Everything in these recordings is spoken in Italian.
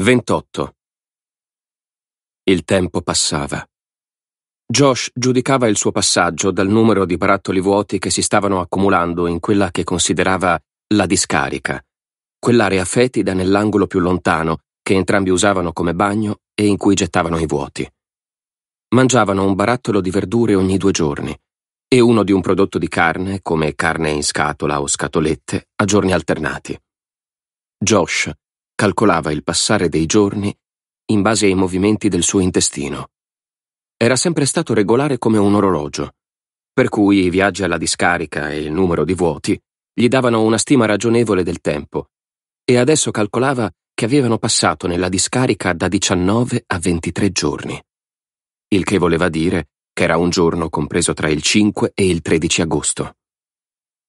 28. Il tempo passava. Josh giudicava il suo passaggio dal numero di barattoli vuoti che si stavano accumulando in quella che considerava la discarica, quell'area fetida nell'angolo più lontano che entrambi usavano come bagno e in cui gettavano i vuoti. Mangiavano un barattolo di verdure ogni due giorni e uno di un prodotto di carne, come carne in scatola o scatolette, a giorni alternati. Josh calcolava il passare dei giorni in base ai movimenti del suo intestino. Era sempre stato regolare come un orologio, per cui i viaggi alla discarica e il numero di vuoti gli davano una stima ragionevole del tempo, e adesso calcolava che avevano passato nella discarica da 19 a 23 giorni, il che voleva dire che era un giorno compreso tra il 5 e il 13 agosto.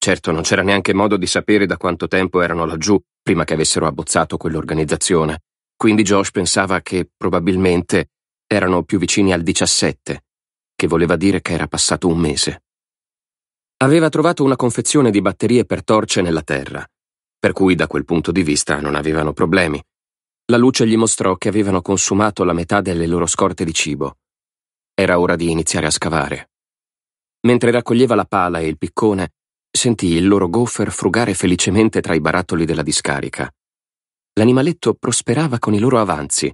Certo, non c'era neanche modo di sapere da quanto tempo erano laggiù prima che avessero abbozzato quell'organizzazione. Quindi Josh pensava che probabilmente erano più vicini al 17, che voleva dire che era passato un mese. Aveva trovato una confezione di batterie per torce nella terra, per cui da quel punto di vista non avevano problemi. La luce gli mostrò che avevano consumato la metà delle loro scorte di cibo. Era ora di iniziare a scavare. Mentre raccoglieva la pala e il piccone, Sentì il loro gopher frugare felicemente tra i barattoli della discarica. L'animaletto prosperava con i loro avanzi,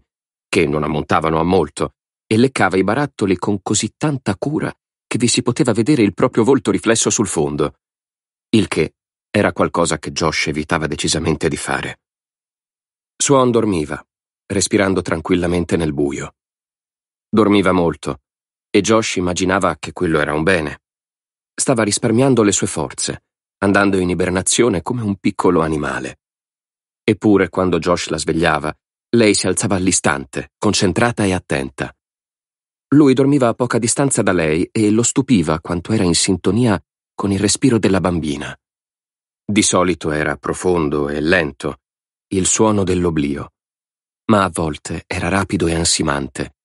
che non ammontavano a molto, e leccava i barattoli con così tanta cura che vi si poteva vedere il proprio volto riflesso sul fondo. Il che era qualcosa che Josh evitava decisamente di fare. Swan dormiva, respirando tranquillamente nel buio. Dormiva molto, e Josh immaginava che quello era un bene. Stava risparmiando le sue forze, andando in ibernazione come un piccolo animale. Eppure, quando Josh la svegliava, lei si alzava all'istante, concentrata e attenta. Lui dormiva a poca distanza da lei e lo stupiva quanto era in sintonia con il respiro della bambina. Di solito era profondo e lento, il suono dell'oblio, ma a volte era rapido e ansimante,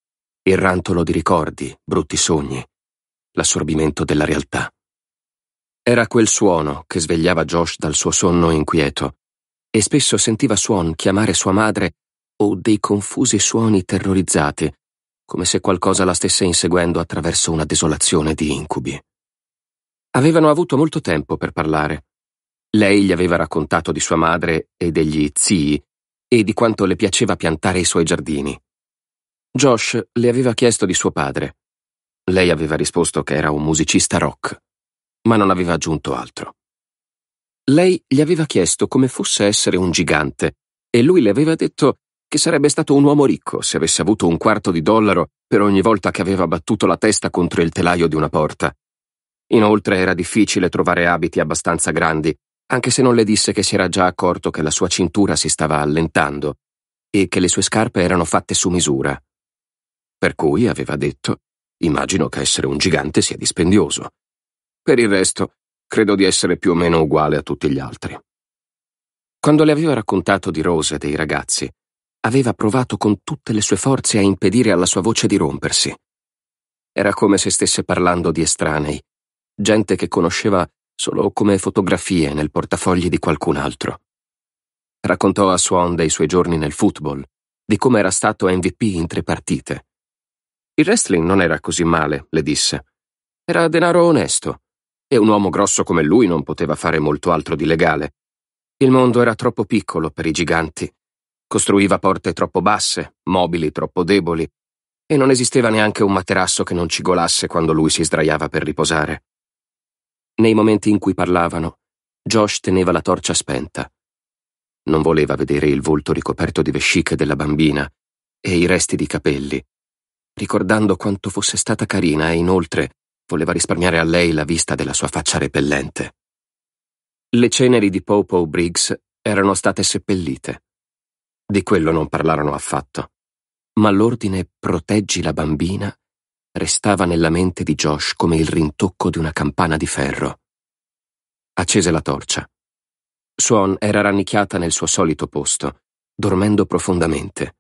il rantolo di ricordi, brutti sogni, l'assorbimento della realtà. Era quel suono che svegliava Josh dal suo sonno inquieto, e spesso sentiva Swan chiamare sua madre o dei confusi suoni terrorizzati, come se qualcosa la stesse inseguendo attraverso una desolazione di incubi. Avevano avuto molto tempo per parlare. Lei gli aveva raccontato di sua madre e degli zii e di quanto le piaceva piantare i suoi giardini. Josh le aveva chiesto di suo padre. Lei aveva risposto che era un musicista rock ma non aveva aggiunto altro. Lei gli aveva chiesto come fosse essere un gigante e lui le aveva detto che sarebbe stato un uomo ricco se avesse avuto un quarto di dollaro per ogni volta che aveva battuto la testa contro il telaio di una porta. Inoltre era difficile trovare abiti abbastanza grandi, anche se non le disse che si era già accorto che la sua cintura si stava allentando e che le sue scarpe erano fatte su misura. Per cui, aveva detto, immagino che essere un gigante sia dispendioso. Per il resto, credo di essere più o meno uguale a tutti gli altri. Quando le aveva raccontato di Rose e dei ragazzi, aveva provato con tutte le sue forze a impedire alla sua voce di rompersi. Era come se stesse parlando di estranei, gente che conosceva solo come fotografie nel portafogli di qualcun altro. Raccontò a Swan dei suoi giorni nel football, di come era stato MVP in tre partite. Il wrestling non era così male, le disse. Era denaro onesto e un uomo grosso come lui non poteva fare molto altro di legale. Il mondo era troppo piccolo per i giganti. Costruiva porte troppo basse, mobili troppo deboli, e non esisteva neanche un materasso che non cigolasse quando lui si sdraiava per riposare. Nei momenti in cui parlavano, Josh teneva la torcia spenta. Non voleva vedere il volto ricoperto di vesciche della bambina e i resti di capelli, ricordando quanto fosse stata carina e inoltre Voleva risparmiare a lei la vista della sua faccia repellente. Le ceneri di Popo Briggs erano state seppellite. Di quello non parlarono affatto. Ma l'ordine proteggi la bambina restava nella mente di Josh come il rintocco di una campana di ferro. Accese la torcia. Swan era rannicchiata nel suo solito posto, dormendo profondamente.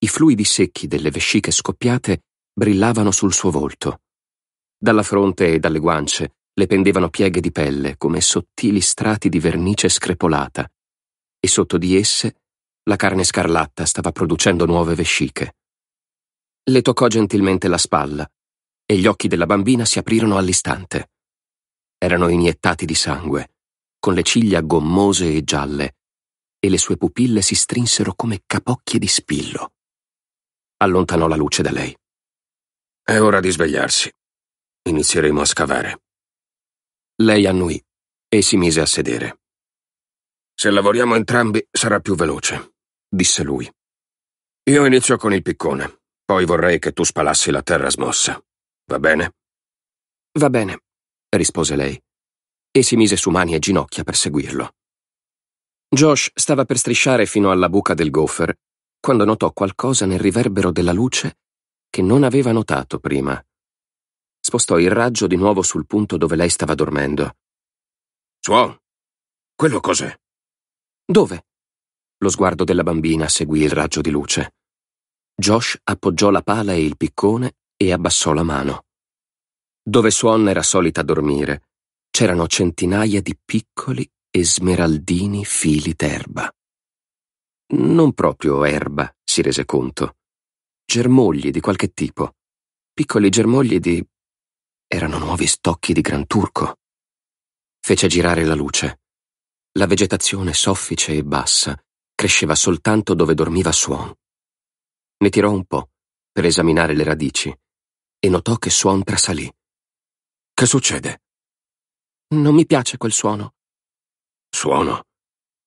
I fluidi secchi delle vesciche scoppiate brillavano sul suo volto. Dalla fronte e dalle guance le pendevano pieghe di pelle come sottili strati di vernice screpolata, e sotto di esse la carne scarlatta stava producendo nuove vesciche. Le toccò gentilmente la spalla e gli occhi della bambina si aprirono all'istante. Erano iniettati di sangue, con le ciglia gommose e gialle, e le sue pupille si strinsero come capocchie di spillo. Allontanò la luce da lei. È ora di svegliarsi, Inizieremo a scavare. Lei annui e si mise a sedere. Se lavoriamo entrambi sarà più veloce, disse lui. Io inizio con il piccone, poi vorrei che tu spalassi la terra smossa. Va bene? Va bene, rispose lei, e si mise su mani e ginocchia per seguirlo. Josh stava per strisciare fino alla buca del gopher quando notò qualcosa nel riverbero della luce che non aveva notato prima spostò il raggio di nuovo sul punto dove lei stava dormendo. Suon, quello cos'è? Dove? Lo sguardo della bambina seguì il raggio di luce. Josh appoggiò la pala e il piccone e abbassò la mano. Dove Suon era solita dormire, c'erano centinaia di piccoli e smeraldini fili d'erba. Non proprio erba, si rese conto. Germogli di qualche tipo. Piccoli germogli di erano nuovi stocchi di gran turco. Fece girare la luce. La vegetazione soffice e bassa cresceva soltanto dove dormiva Suon. Ne tirò un po' per esaminare le radici e notò che Suon trasalì. Che succede? Non mi piace quel suono. Suono?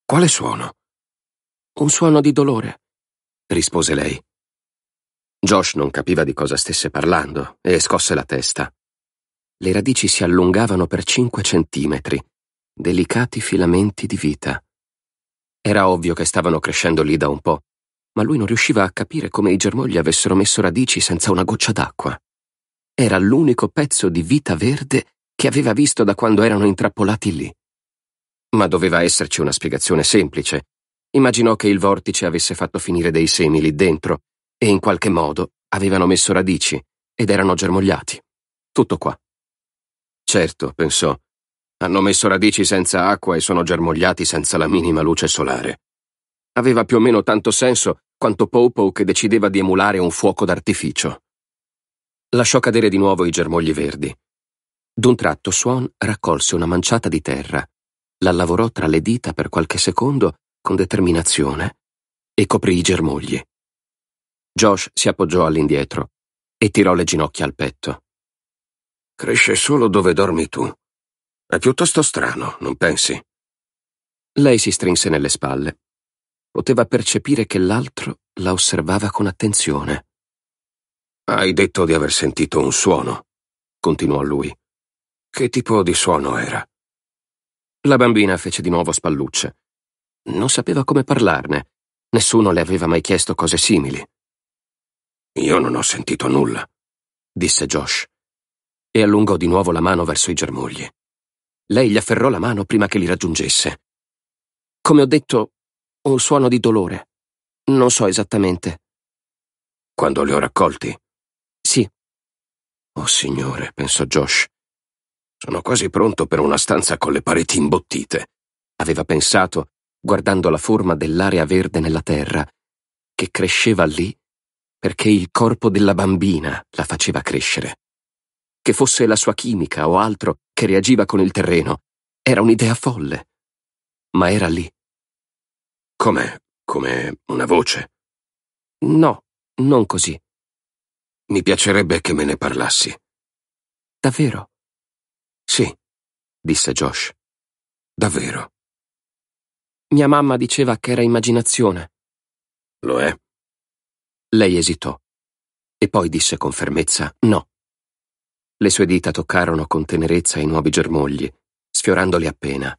Quale suono? Un suono di dolore, rispose lei. Josh non capiva di cosa stesse parlando e scosse la testa le radici si allungavano per cinque centimetri, delicati filamenti di vita. Era ovvio che stavano crescendo lì da un po', ma lui non riusciva a capire come i germogli avessero messo radici senza una goccia d'acqua. Era l'unico pezzo di vita verde che aveva visto da quando erano intrappolati lì. Ma doveva esserci una spiegazione semplice. Immaginò che il vortice avesse fatto finire dei semi lì dentro e in qualche modo avevano messo radici ed erano germogliati. Tutto qua. Certo, pensò. Hanno messo radici senza acqua e sono germogliati senza la minima luce solare. Aveva più o meno tanto senso quanto Popo che decideva di emulare un fuoco d'artificio. Lasciò cadere di nuovo i germogli verdi. D'un tratto Swan raccolse una manciata di terra, la lavorò tra le dita per qualche secondo con determinazione e coprì i germogli. Josh si appoggiò all'indietro e tirò le ginocchia al petto. Cresce solo dove dormi tu. È piuttosto strano, non pensi? Lei si strinse nelle spalle. Poteva percepire che l'altro la osservava con attenzione. Hai detto di aver sentito un suono, continuò lui. Che tipo di suono era? La bambina fece di nuovo spallucce. Non sapeva come parlarne. Nessuno le aveva mai chiesto cose simili. Io non ho sentito nulla, disse Josh e allungò di nuovo la mano verso i germogli. Lei gli afferrò la mano prima che li raggiungesse. Come ho detto, un suono di dolore. Non so esattamente. Quando li ho raccolti? Sì. Oh signore, pensò Josh. Sono quasi pronto per una stanza con le pareti imbottite, aveva pensato, guardando la forma dell'area verde nella terra, che cresceva lì perché il corpo della bambina la faceva crescere che fosse la sua chimica o altro che reagiva con il terreno. Era un'idea folle. Ma era lì. Com'è? Come una voce? No, non così. Mi piacerebbe che me ne parlassi. Davvero? Sì, disse Josh. Davvero. Mia mamma diceva che era immaginazione. Lo è? Lei esitò e poi disse con fermezza no. Le sue dita toccarono con tenerezza i nuovi germogli, sfiorandoli appena.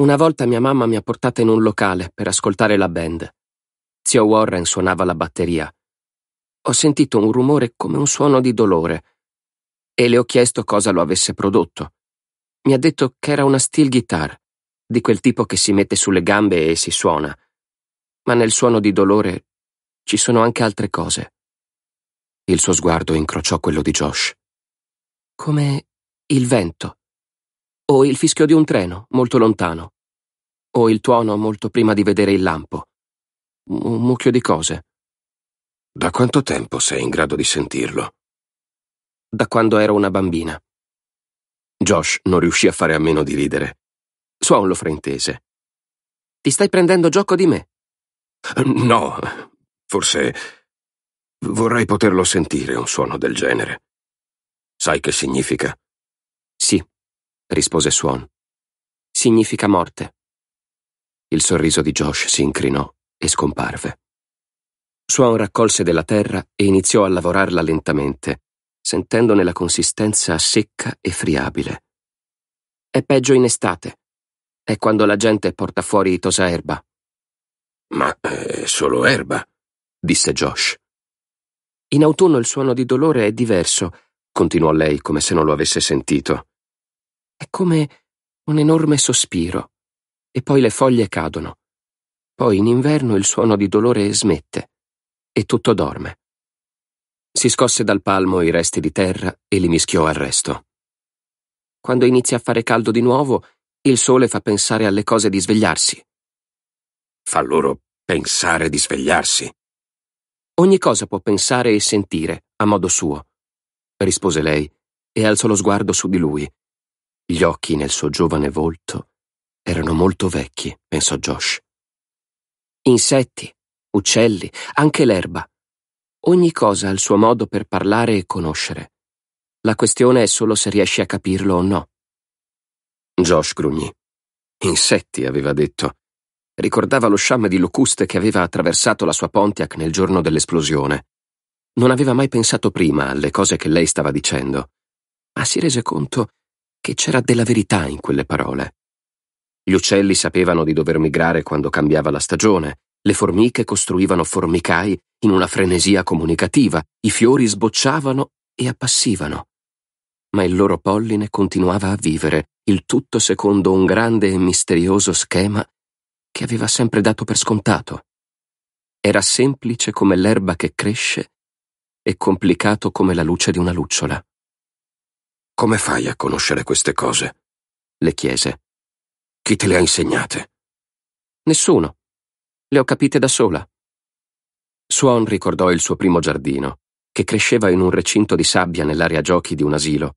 Una volta mia mamma mi ha portata in un locale per ascoltare la band. Zio Warren suonava la batteria. Ho sentito un rumore come un suono di dolore e le ho chiesto cosa lo avesse prodotto. Mi ha detto che era una steel guitar, di quel tipo che si mette sulle gambe e si suona. Ma nel suono di dolore ci sono anche altre cose. Il suo sguardo incrociò quello di Josh come il vento, o il fischio di un treno molto lontano, o il tuono molto prima di vedere il lampo. Un mucchio di cose. Da quanto tempo sei in grado di sentirlo? Da quando ero una bambina. Josh non riuscì a fare a meno di ridere. Suon lo fraintese. Ti stai prendendo gioco di me? No, forse vorrei poterlo sentire un suono del genere. Sai che significa? Sì, rispose Swan. Significa morte. Il sorriso di Josh si incrinò e scomparve. Swan raccolse della terra e iniziò a lavorarla lentamente, sentendone la consistenza secca e friabile. È peggio in estate. È quando la gente porta fuori tosa erba. Ma è eh, solo erba, disse Josh. In autunno il suono di dolore è diverso continuò lei come se non lo avesse sentito. È come un enorme sospiro, e poi le foglie cadono. Poi in inverno il suono di dolore smette, e tutto dorme. Si scosse dal palmo i resti di terra e li mischiò al resto. Quando inizia a fare caldo di nuovo, il sole fa pensare alle cose di svegliarsi. Fa loro pensare di svegliarsi. Ogni cosa può pensare e sentire, a modo suo rispose lei e alzò lo sguardo su di lui. Gli occhi nel suo giovane volto erano molto vecchi, pensò Josh. Insetti, uccelli, anche l'erba. Ogni cosa ha il suo modo per parlare e conoscere. La questione è solo se riesci a capirlo o no. Josh grugnì. Insetti, aveva detto. Ricordava lo sciame di locuste che aveva attraversato la sua Pontiac nel giorno dell'esplosione. Non aveva mai pensato prima alle cose che lei stava dicendo, ma si rese conto che c'era della verità in quelle parole. Gli uccelli sapevano di dover migrare quando cambiava la stagione, le formiche costruivano formicai in una frenesia comunicativa, i fiori sbocciavano e appassivano. Ma il loro polline continuava a vivere, il tutto secondo un grande e misterioso schema che aveva sempre dato per scontato. Era semplice come l'erba che cresce e complicato come la luce di una lucciola. Come fai a conoscere queste cose? le chiese. Chi te le ha insegnate? Nessuno. Le ho capite da sola. Swan ricordò il suo primo giardino, che cresceva in un recinto di sabbia nell'area giochi di un asilo.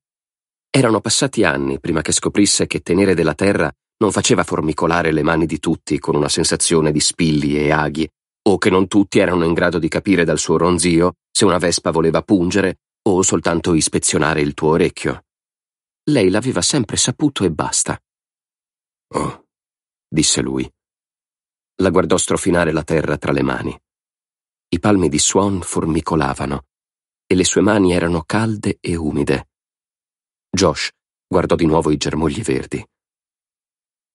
Erano passati anni prima che scoprisse che tenere della terra non faceva formicolare le mani di tutti con una sensazione di spilli e aghi, o che non tutti erano in grado di capire dal suo ronzio se una vespa voleva pungere o soltanto ispezionare il tuo orecchio. Lei l'aveva sempre saputo e basta. Oh, disse lui. La guardò strofinare la terra tra le mani. I palmi di Swan formicolavano e le sue mani erano calde e umide. Josh guardò di nuovo i germogli verdi.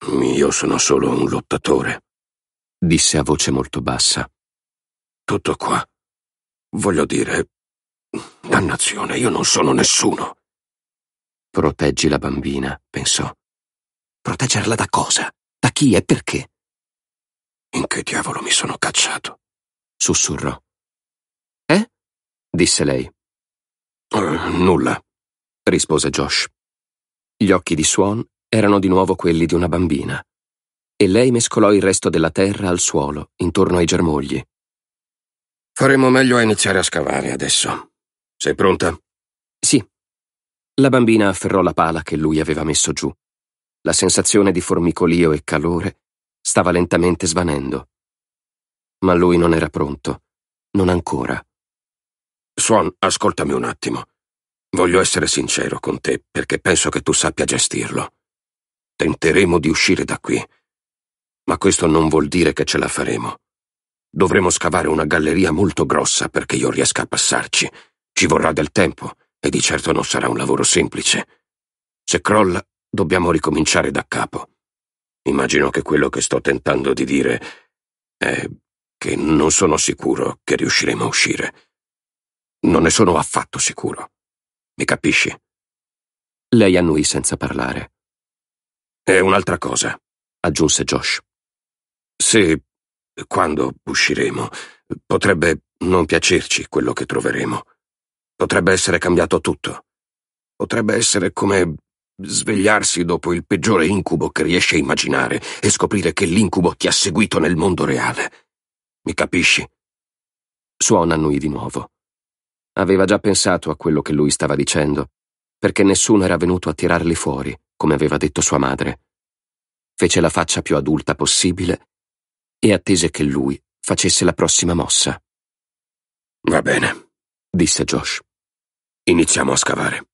Io sono solo un lottatore, disse a voce molto bassa. Tutto qua. Voglio dire... Dannazione, io non sono nessuno. Proteggi la bambina, pensò. Proteggerla da cosa? Da chi e perché? In che diavolo mi sono cacciato? sussurrò. Eh? disse lei. Uh, nulla, rispose Josh. Gli occhi di Swan erano di nuovo quelli di una bambina, e lei mescolò il resto della terra al suolo, intorno ai germogli, Faremo meglio a iniziare a scavare adesso. Sei pronta? Sì. La bambina afferrò la pala che lui aveva messo giù. La sensazione di formicolio e calore stava lentamente svanendo. Ma lui non era pronto. Non ancora. Swan, ascoltami un attimo. Voglio essere sincero con te perché penso che tu sappia gestirlo. Tenteremo di uscire da qui. Ma questo non vuol dire che ce la faremo. Dovremo scavare una galleria molto grossa perché io riesca a passarci. Ci vorrà del tempo e di certo non sarà un lavoro semplice. Se crolla, dobbiamo ricominciare da capo. Immagino che quello che sto tentando di dire è che non sono sicuro che riusciremo a uscire. Non ne sono affatto sicuro. Mi capisci? Lei annui senza parlare. E un'altra cosa, aggiunse Josh. Se quando usciremo, potrebbe non piacerci quello che troveremo. Potrebbe essere cambiato tutto. Potrebbe essere come svegliarsi dopo il peggiore incubo che riesci a immaginare e scoprire che l'incubo ti ha seguito nel mondo reale. Mi capisci? Suona annui di nuovo. Aveva già pensato a quello che lui stava dicendo, perché nessuno era venuto a tirarli fuori, come aveva detto sua madre. Fece la faccia più adulta possibile e attese che lui facesse la prossima mossa. Va bene, disse Josh. Iniziamo a scavare.